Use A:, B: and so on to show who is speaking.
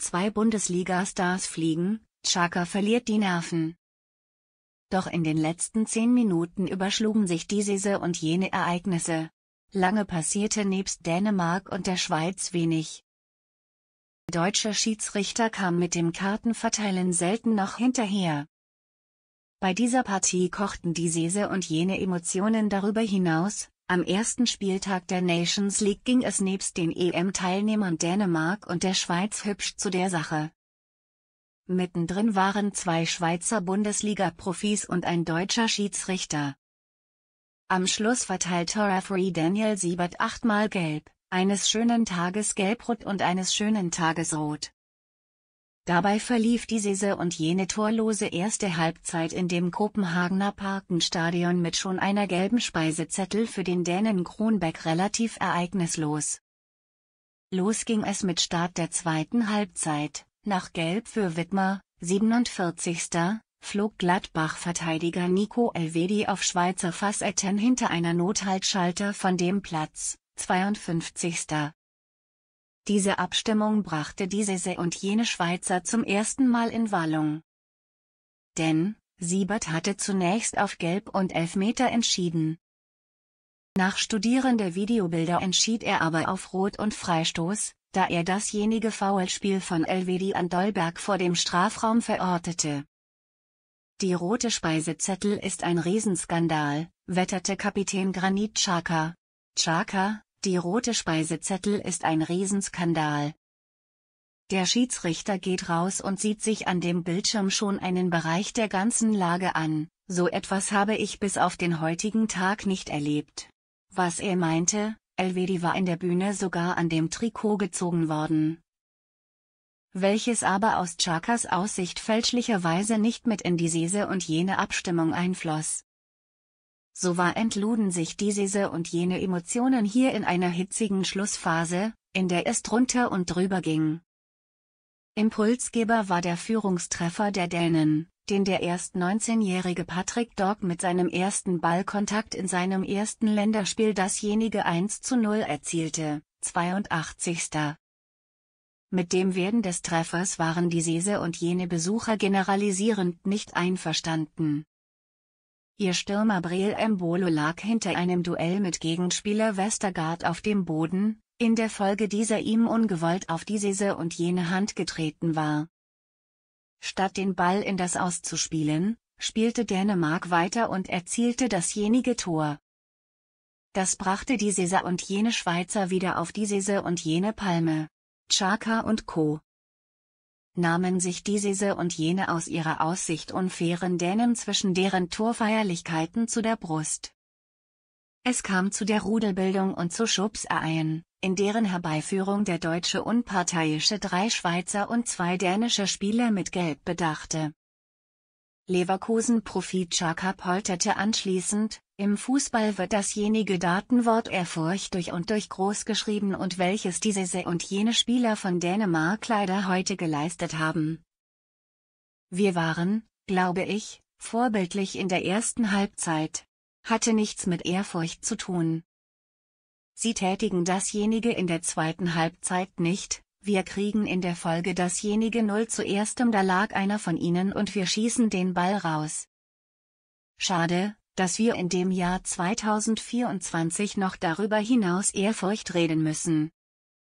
A: Zwei Bundesliga-Stars fliegen, Chaka verliert die Nerven. Doch in den letzten zehn Minuten überschlugen sich diese und jene Ereignisse. Lange passierte nebst Dänemark und der Schweiz wenig. Deutscher Schiedsrichter kam mit dem Kartenverteilen selten noch hinterher. Bei dieser Partie kochten die Sese und jene Emotionen darüber hinaus, am ersten Spieltag der Nations League ging es nebst den EM-Teilnehmern Dänemark und der Schweiz hübsch zu der Sache. Mittendrin waren zwei Schweizer Bundesliga-Profis und ein deutscher Schiedsrichter. Am Schluss verteilte Referee Daniel Siebert achtmal gelb, eines schönen Tages gelbrot und eines schönen Tages rot. Dabei verlief die Sese und jene torlose erste Halbzeit in dem Kopenhagener Parkenstadion mit schon einer gelben Speisezettel für den Dänen Kronbeck relativ ereignislos. Los ging es mit Start der zweiten Halbzeit, nach Gelb für Wittmer, 47. flog Gladbach-Verteidiger Nico Elvedi auf Schweizer Fassetten hinter einer Nothaltschalter von dem Platz, 52. Diese Abstimmung brachte diese Se und jene Schweizer zum ersten Mal in Wallung. Denn, Siebert hatte zunächst auf Gelb und Elfmeter entschieden. Nach Studieren der Videobilder entschied er aber auf Rot und Freistoß, da er dasjenige Foulspiel von Elvedi an Dolberg vor dem Strafraum verortete. Die rote Speisezettel ist ein Riesenskandal, wetterte Kapitän Granit Chaka. Chaka, die rote Speisezettel ist ein Riesenskandal. Der Schiedsrichter geht raus und sieht sich an dem Bildschirm schon einen Bereich der ganzen Lage an, so etwas habe ich bis auf den heutigen Tag nicht erlebt. Was er meinte, Elvedi war in der Bühne sogar an dem Trikot gezogen worden. Welches aber aus Chakas Aussicht fälschlicherweise nicht mit in die Sese und jene Abstimmung einfloss. So war entluden sich diese und jene Emotionen hier in einer hitzigen Schlussphase, in der es drunter und drüber ging. Impulsgeber war der Führungstreffer der Dänen, den der erst 19-jährige Patrick Dog mit seinem ersten Ballkontakt in seinem ersten Länderspiel dasjenige 1 zu 0 erzielte, 82. Mit dem Werden des Treffers waren die Sese und jene Besucher generalisierend nicht einverstanden. Ihr Stürmer Breel Embolo lag hinter einem Duell mit Gegenspieler Westergaard auf dem Boden, in der Folge dieser ihm ungewollt auf die Sese und jene Hand getreten war. Statt den Ball in das Auszuspielen, spielte Dänemark weiter und erzielte dasjenige Tor. Das brachte die Sese und jene Schweizer wieder auf die Sese und jene Palme. Chaka und Co nahmen sich diese und jene aus ihrer Aussicht unfairen Dänen zwischen deren Torfeierlichkeiten zu der Brust. Es kam zu der Rudelbildung und zu Schubsereien, in deren Herbeiführung der deutsche unparteiische drei Schweizer und zwei dänische Spieler mit Gelb bedachte. Leverkusen-Profi Chaka polterte anschließend, im Fußball wird dasjenige Datenwort Ehrfurcht durch und durch groß geschrieben und welches diese und jene Spieler von Dänemark leider heute geleistet haben. Wir waren, glaube ich, vorbildlich in der ersten Halbzeit. Hatte nichts mit Ehrfurcht zu tun. Sie tätigen dasjenige in der zweiten Halbzeit nicht, wir kriegen in der Folge dasjenige Null zu erstem da lag einer von ihnen und wir schießen den Ball raus. Schade, dass wir in dem Jahr 2024 noch darüber hinaus Ehrfurcht reden müssen.